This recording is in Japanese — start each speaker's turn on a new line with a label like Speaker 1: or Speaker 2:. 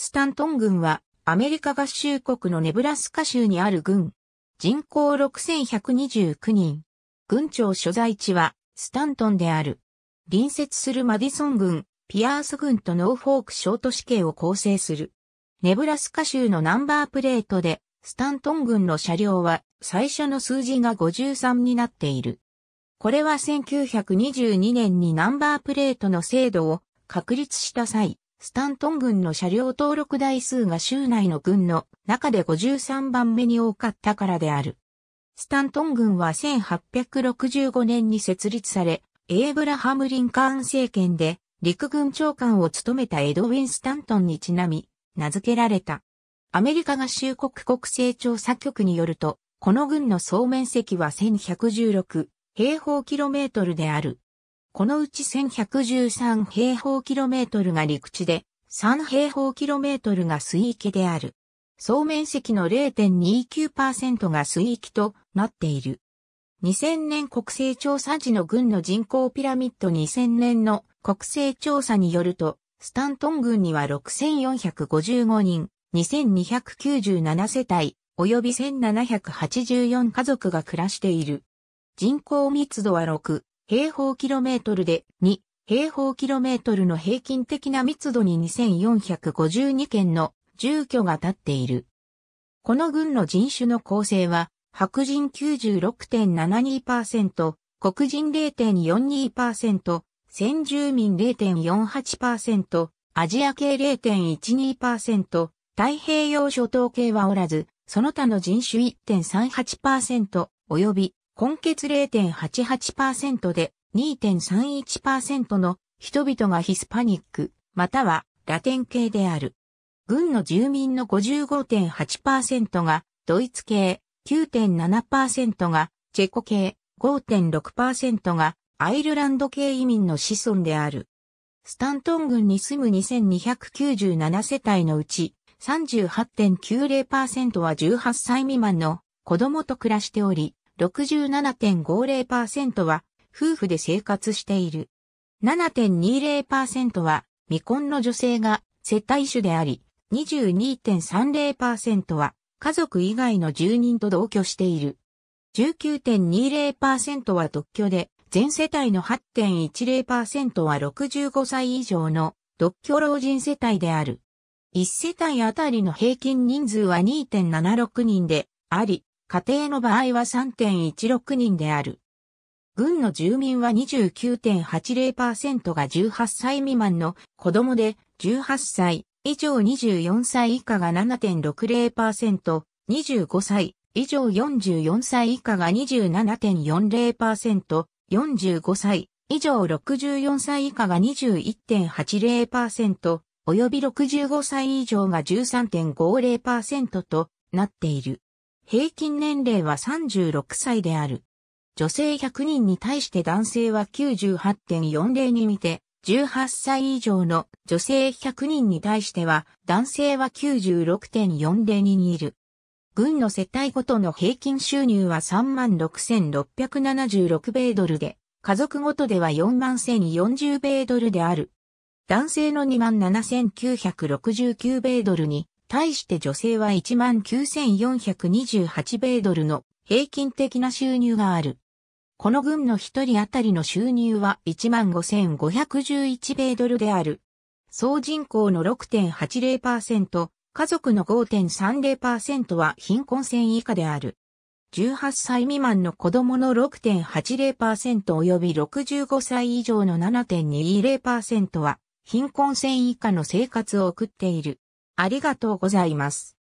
Speaker 1: スタントン郡はアメリカ合衆国のネブラスカ州にある郡。人口6129人。郡庁所在地はスタントンである。隣接するマディソン郡、ピアース郡とノーフォークー都市計を構成する。ネブラスカ州のナンバープレートで、スタントン郡の車両は最初の数字が53になっている。これは1922年にナンバープレートの制度を確立した際、スタントン軍の車両登録台数が州内の軍の中で53番目に多かったからである。スタントン軍は1865年に設立され、エイブラハム・リンカーン政権で陸軍長官を務めたエドウィン・スタントンにちなみ、名付けられた。アメリカ合衆国国勢調査局によると、この軍の総面積は1116平方キロメートルである。このうち1113平方キロメートルが陸地で、3平方キロメートルが水域である。総面積の0.29%が水域となっている。2000年国勢調査時の軍の人口ピラミッド2000年の国勢調査によると、スタントン軍には6455人、2297世帯、及び1784家族が暮らしている。人口密度は6、平方キロメートルで2平方キロメートルの平均的な密度に2452件の住居が建っている。この群の人種の構成は、白人96.72%、黒人0.42%、先住民0.48%、アジア系0.12%、太平洋諸島系はおらず、その他の人種1.38%、及び根血0.88%で2.31%の人々がヒスパニック、またはラテン系である。軍の住民の55.8%がドイツ系、9.7%がチェコ系、5.6%がアイルランド系移民の子孫である。スタントン郡に住む2297世帯のうち38.90%は18歳未満の子供と暮らしており、67.50%は夫婦で生活している。7.20%は未婚の女性が接待主であり、22.30%は家族以外の住人と同居している。19.20%は独居で、全世帯の8.10%は65歳以上の独居老人世帯である。1世帯あたりの平均人数は2.76人であり、家庭の場合は3.16人である。軍の住民は29.80%が18歳未満の子供で、18歳以上24歳以下が7.60%、25歳以上44歳以下が27.40%、45歳以上64歳以下が21.80%、及び65歳以上が13.50%となっている。平均年齢は36歳である。女性100人に対して男性は98.40に見て、18歳以上の女性100人に対しては男性は96.40にいる。軍の世帯ごとの平均収入は36,676米ドルで、家族ごとでは41,040米ドルである。男性の27,969米ドルに、対して女性は19,428米ドルの平均的な収入がある。この群の一人当たりの収入は15,511米ドルである。総人口の6.80%、家族の5.30%は貧困線以下である。18歳未満の子供の6.80%及び65歳以上の7.20%は貧困線以下の生活を送っている。ありがとうございます。